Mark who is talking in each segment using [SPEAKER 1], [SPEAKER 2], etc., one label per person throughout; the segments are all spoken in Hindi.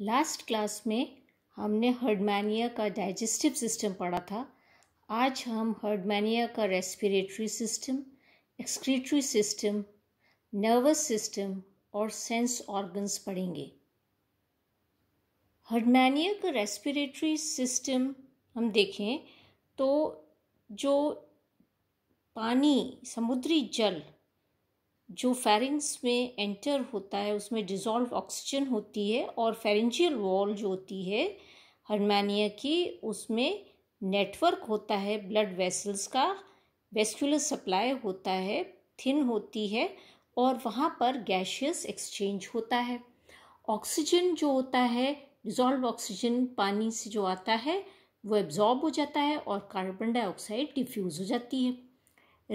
[SPEAKER 1] लास्ट क्लास में हमने हर्डमैनिया का डाइजेस्टिव सिस्टम पढ़ा था आज हम हर्डमैनिया का respiratory system excretory system nervous system और सेंस ऑर्गन्स पढ़ेंगे हर्डमैनिया का रेस्पिरेटरी सिस्टम हम देखें तो जो पानी समुद्री जल जो फेरिंग्स में एंटर होता है उसमें डिज़ोल्व ऑक्सीजन होती है और फेरेंजियल वॉल जो होती है हरमानिया की उसमें नेटवर्क होता है ब्लड वेसल्स का वेस्कुलर सप्लाई होता है थिन होती है और वहाँ पर गैशियस एक्सचेंज होता है ऑक्सीजन जो होता है डिजॉल्व ऑक्सीजन पानी से जो आता है वो एब्जॉर्ब हो जाता है और कार्बन डाइऑक्साइड डिफ्यूज़ हो जाती है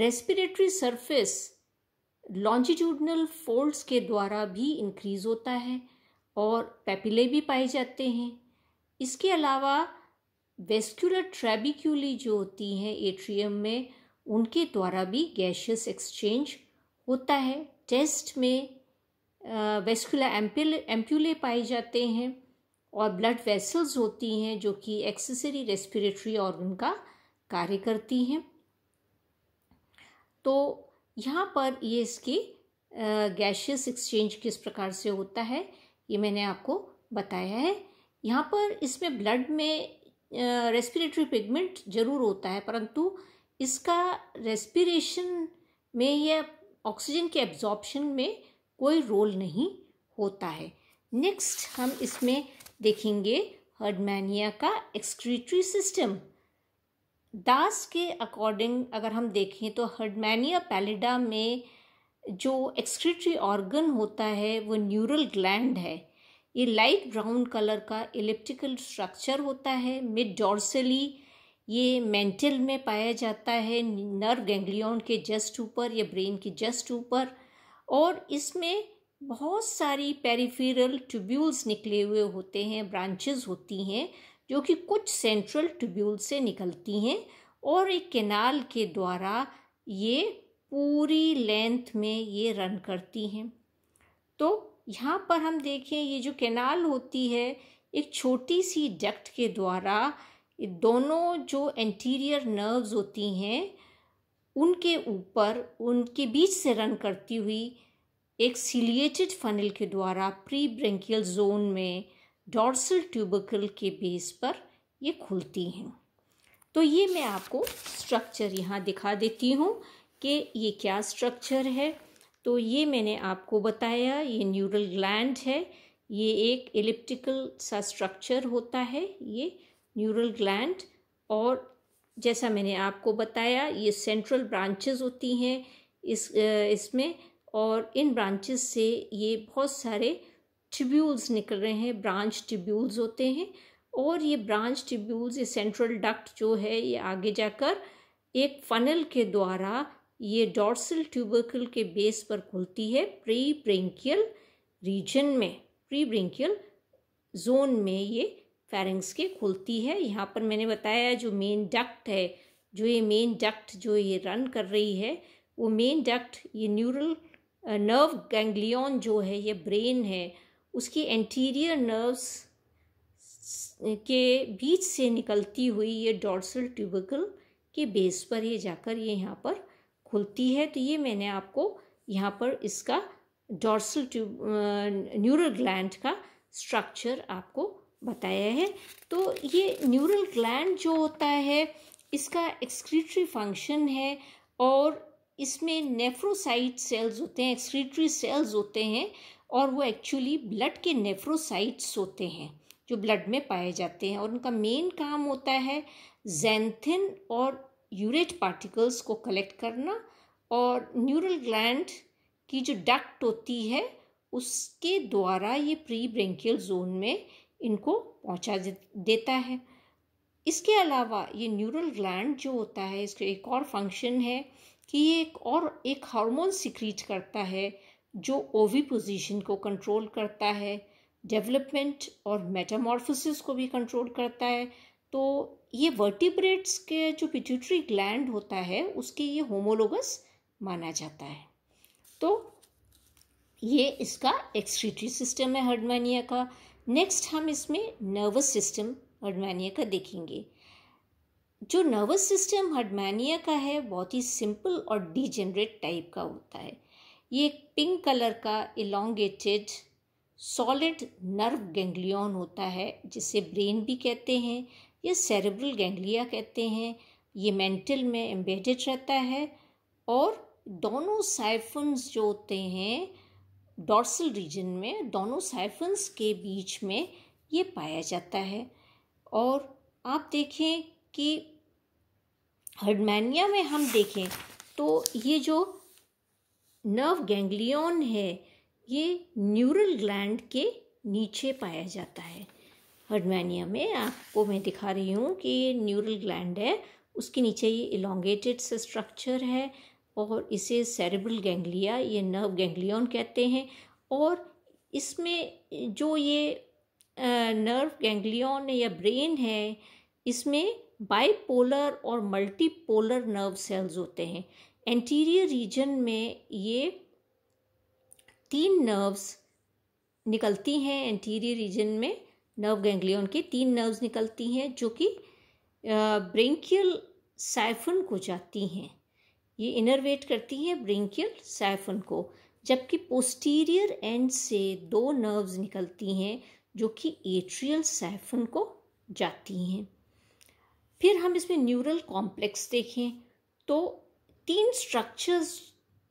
[SPEAKER 1] रेस्पिरेटरी सरफेस लॉन्जिट्यूडनल फोल्ड्स के द्वारा भी इंक्रीज होता है और पेपिले भी पाए जाते हैं इसके अलावा वेस्क्यूलर ट्रेबिक्यूली जो होती हैं एट्रियम में उनके द्वारा भी गैशियस एक्सचेंज होता है टेस्ट में वेस्कुलर एम्पिल एम्प्यूले पाए जाते हैं और ब्लड वेसल्स होती हैं जो कि एक्सेसरी रेस्पिरेटरी ऑर्गन का कार्य करती हैं तो यहाँ पर ये इसकी गैशियस एक्सचेंज किस प्रकार से होता है ये मैंने आपको बताया है यहाँ पर इसमें ब्लड में रेस्पिरेटरी पिगमेंट जरूर होता है परंतु इसका रेस्पिरेशन में या ऑक्सीजन के एब्जॉर्प्शन में कोई रोल नहीं होता है नेक्स्ट हम इसमें देखेंगे हर्डमैनिया का एक्सक्रीटरी सिस्टम दास के अकॉर्डिंग अगर हम देखें तो हर्डमैनिया पैलिडा में जो एक्सक्रीटरी ऑर्गन होता है वो न्यूरल ग्लैंड है ये लाइट ब्राउन कलर का इलिप्टिकल स्ट्रक्चर होता है मिड डॉर्सली ये मेंटल में पाया जाता है नर्व गैंग्लियन के जस्ट ऊपर या ब्रेन के जस्ट ऊपर और इसमें बहुत सारी पेरिफेरल ट्यूब्यूल्स निकले हुए होते हैं ब्रांचेस होती हैं जो कि कुछ सेंट्रल ट्यूब्यूल से निकलती हैं और एक केनाल के द्वारा ये पूरी लेंथ में ये रन करती हैं तो यहाँ पर हम देखें ये जो केनाल होती है एक छोटी सी डक्ट के द्वारा दोनों जो एंटीरियर नर्व्स होती हैं उनके ऊपर उनके बीच से रन करती हुई एक सिलिएटेड फनल के द्वारा प्री ब्रेंकियल जोन में डॉर्सल ट्यूबकल के बेस पर ये खुलती हैं तो ये मैं आपको स्ट्रक्चर यहाँ दिखा देती हूँ कि ये क्या स्ट्रक्चर है तो ये मैंने आपको बताया ये न्यूरल ग्लैंड है ये एक एलिप्टिकल सा स्ट्रक्चर होता है ये न्यूरल ग्लैंड और जैसा मैंने आपको बताया ये सेंट्रल ब्रांचेस होती हैं इस इसमें और इन ब्रांचेस से ये बहुत सारे ट्यूब्यूल्स निकल रहे हैं ब्रांच ट्यूब्यूल्स होते हैं और ये ब्रांच ट्यूब्यूल्स ये सेंट्रल डक्ट जो है ये आगे जाकर एक फनल के द्वारा ये डॉर्सल ट्यूबरकल के बेस पर खुलती है प्री ब्रेंकियल रीजन में प्री ब्रेंकियल जोन में ये फेरेंग्स के खुलती है यहाँ पर मैंने बताया जो मेन डक्ट है जो ये मेन डक्ट जो ये रन कर रही है वो मेन डक्ट ये न्यूरल नर्व गैंग्लियन जो है ये ब्रेन है उसकी एंटीरियर नर्व्स के बीच से निकलती हुई ये डॉर्सल ट्यूबिकल के बेस पर ये जाकर ये यहाँ पर खुलती है तो ये मैंने आपको यहाँ पर इसका डॉर्सल ट्यूब न्यूरल ग्लैंड का स्ट्रक्चर आपको बताया है तो ये न्यूरल ग्लैंड जो होता है इसका एक्सक्रीटरी फंक्शन है और इसमें नेफ्रोसाइट सेल्स होते हैं एक्सक्रीटरी सेल्स होते हैं और वो एक्चुअली ब्लड के नेफ्रोसाइट्स होते हैं जो ब्लड में पाए जाते हैं और उनका मेन काम होता है जैनथिन और यूरेट पार्टिकल्स को कलेक्ट करना और न्यूरल ग्लैंड की जो डक्ट होती है उसके द्वारा ये प्री ब्रेंकियल जोन में इनको पहुंचा देता है इसके अलावा ये न्यूरल ग्लैंड जो होता है इसका एक और फंक्शन है कि ये एक और एक हार्मोन सिक्रीट करता है जो ओवी पोजीशन को कंट्रोल करता है डेवलपमेंट और मेटामॉर्फोसिस को भी कंट्रोल करता है तो ये वर्टिब्रेट्स के जो पिट्यूटरी ग्लैंड होता है उसके ये होमोलोगस माना जाता है तो ये इसका एक्सट्रीटरी सिस्टम है हर्डमैनिया का नेक्स्ट हम इसमें नर्वस सिस्टम हर्डमैनिया का देखेंगे जो नर्वस सिस्टम हर्डमैनिया का है बहुत ही सिंपल और डिजेनरेट टाइप का होता है ये एक पिंक कलर का इलोंगेटेड सॉलिड नर्व गेंगलियन होता है जिसे ब्रेन भी कहते हैं ये सेरेब्रल गेंगलिया कहते हैं ये मेंटल में एम्बेडेड रहता है और दोनों साइफन्स जो होते हैं डॉर्सल रीजन में दोनों साइफन्स के बीच में ये पाया जाता है और आप देखें कि हडमैनिया में हम देखें तो ये जो नर्व गैंग्लियन है ये न्यूरल ग्लैंड के नीचे पाया जाता है हर्डमैनिया में आपको मैं दिखा रही हूँ कि ये न्यूरल ग्लैंड है उसके नीचे ये इलोंगेटेड से स्ट्रक्चर है और इसे सेरेब्रल गैंग्लिया ये नर्व गैंग्लियन कहते हैं और इसमें जो ये नर्व गैंग्लियन या ब्रेन है इसमें बाईपोलर और मल्टीपोलर नर्व सेल्स होते हैं एंटीरियर रीजन में ये तीन नर्व्स निकलती हैं एंटीरियर रीजन में नर्व गैंग्लियन के तीन नर्व्स निकलती हैं जो कि ब्रेंकियल साइफन को जाती हैं ये इनरवेट करती हैं ब्रेंकियल साइफन को जबकि पोस्टीरियर एंड से दो नर्व्स निकलती हैं जो कि एट्रियल साइफन को जाती हैं फिर हम इसमें न्यूरल कॉम्प्लेक्स देखें तो तीन स्ट्रक्चर्स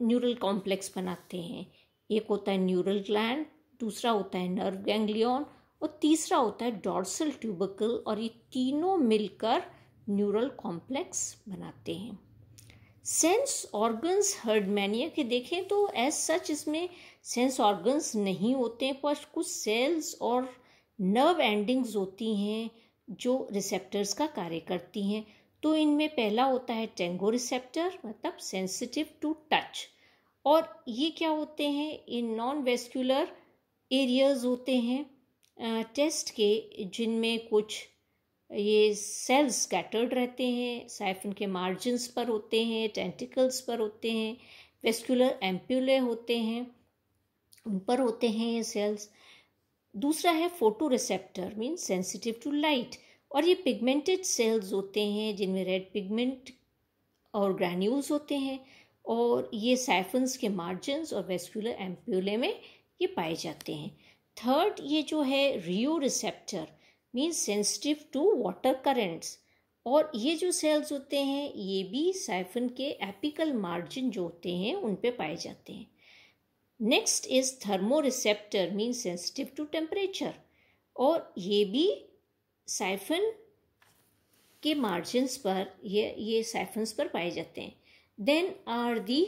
[SPEAKER 1] न्यूरल कॉम्प्लेक्स बनाते हैं एक होता है न्यूरल ग्लैंड दूसरा होता है नर्व गैंग्लियन और तीसरा होता है डॉर्सल ट्यूबकल और ये तीनों मिलकर न्यूरल कॉम्प्लेक्स बनाते हैं सेंस ऑर्गन्स हर्डमैनिया के देखें तो एज सच इसमें सेंस ऑर्गन्स नहीं होते हैं पर कुछ सेल्स और नर्व एंडिंग्स होती हैं जो रिसेप्टर्स का कार्य करती हैं तो इनमें पहला होता है टेंगो रिसेप्टर मतलब सेंसिटिव टू टच और ये क्या होते हैं इन नॉन वेस्क्यूलर एरियाज होते हैं टेस्ट के जिनमें कुछ ये सेल्स स्कैटर्ड रहते हैं साइफन के मार्जिन्स पर होते हैं टेंटिकल्स पर होते हैं वेस्कुलर एम्प्यूले होते हैं उन पर होते हैं ये सेल्स दूसरा है photo receptor mean sensitive to light और ये पिगमेंटेड सेल्स होते हैं जिनमें रेड पिगमेंट और ग्रैन्यूल्स होते हैं और ये साइफन्स के मार्जिन और वेस्कुलर एम्प्यूले में ये पाए जाते हैं थर्ड ये जो है rheo receptor means sensitive to water currents और ये जो सेल्स होते हैं ये भी साइफन के एपिकल मार्जिन जो होते हैं उन पे पाए जाते हैं next is thermo receptor means sensitive to temperature और ये भी साइफन के मार्जिन्स पर ये ये साइफन्स पर पाए जाते हैं then are the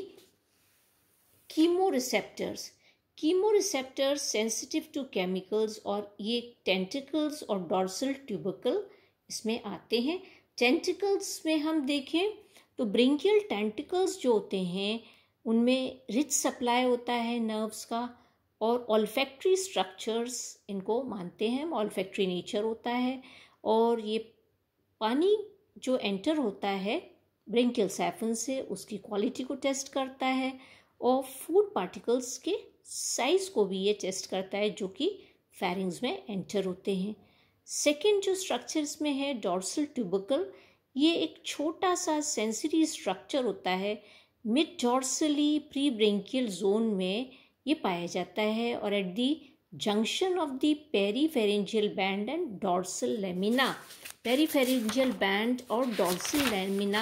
[SPEAKER 1] chemo receptors chemo receptors sensitive to chemicals और ये टेंटिकल्स और डॉर्सल ट्यूबकल इसमें आते हैं टेंटिकल्स में हम देखें तो ब्रिंकियल टेंटिकल्स जो होते हैं उनमें रिच सप्लाई होता है नर्व्स का और ऑल्फैक्ट्री स्ट्रक्चर्स इनको मानते हैं ऑल्फैक्ट्री नेचर होता है और ये पानी जो एंटर होता है ब्रिंकल सैफन से उसकी क्वालिटी को टेस्ट करता है और फूड पार्टिकल्स के साइज़ को भी ये टेस्ट करता है जो कि फैरिंग्स में एंटर होते हैं सेकेंड जो स्ट्रक्चर इसमें है डॉर्सल ट्यूबकल ये एक छोटा सा सेंसरी स्ट्रक्चर होता है mid dorsally pre branchial zone में ये पाया जाता है और at the junction of the peripharyngeal band and dorsal lamina peripharyngeal band और डॉर्सल लेमिना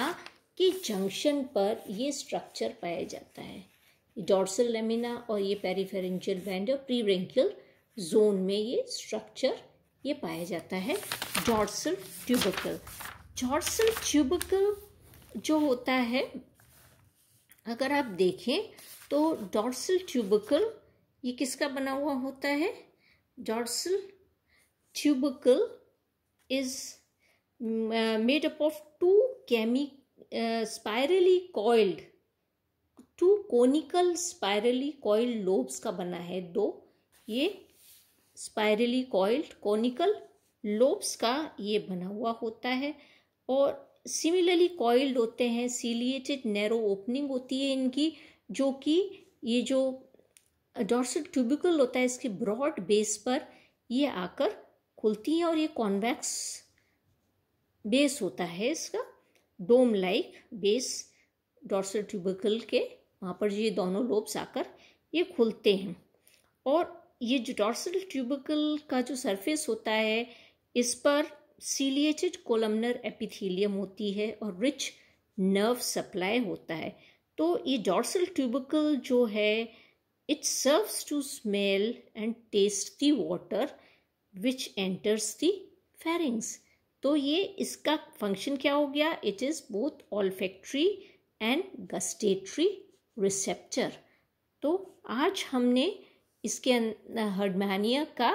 [SPEAKER 1] के जंक्शन पर ये स्ट्रक्चर पाया जाता है डॉर्सल लेमिना और ये पेरीफेरेंजियल बैंड और प्रीवरेंकियल जोन में ये स्ट्रक्चर ये पाया जाता है डॉर्सल ट्यूबकल डॉर्सल ट्यूबकल जो होता है अगर आप देखें तो डॉर्सल ट्यूबकल ये किसका बना हुआ होता है dorsal tubercle is made up of two semi spirally coiled two conical spirally coiled lobes का बना है दो ये स्पायरली कॉइल्ड कोनिकल लोब्स का ये बना हुआ होता है और सिमिलरली कॉइल्ड होते हैं सीलिएटेड नैरो ओपनिंग होती है इनकी जो कि ये जो डॉर्सल ट्यूबिकल होता है इसके ब्रॉड बेस पर ये आकर खुलती हैं और ये कॉन्वेक्स बेस होता है इसका dome like base dorsal tubercle के वहाँ पर ये दोनों लोब्स आकर ये खुलते हैं और ये जो डॉर्सल ट्यूबिकल का जो सरफेस होता है इस पर सीलिएटेड कोलमनर एपिथीलियम होती है और रिच नर्व सप्लाई होता है तो ये डॉर्सल ट्यूबिकल जो है it serves to smell and taste the water which enters the pharynx तो ये इसका फंक्शन क्या हो गया it is both olfactory and gustatory receptor तो आज हमने इसके अं, हर्डमानिया का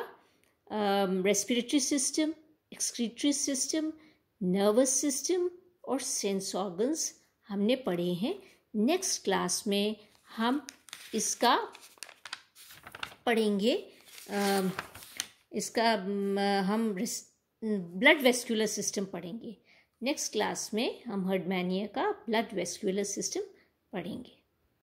[SPEAKER 1] respiratory system excretory system nervous system और सेंस ऑर्गन्स हमने पढ़े हैं नेक्स्ट क्लास में हम इसका पढ़ेंगे इसका हम ब्लड वेस्क्यूलर सिस्टम पढ़ेंगे नेक्स्ट क्लास में हम हर्डमैनिया का ब्लड वेस्क्यूलर सिस्टम पढ़ेंगे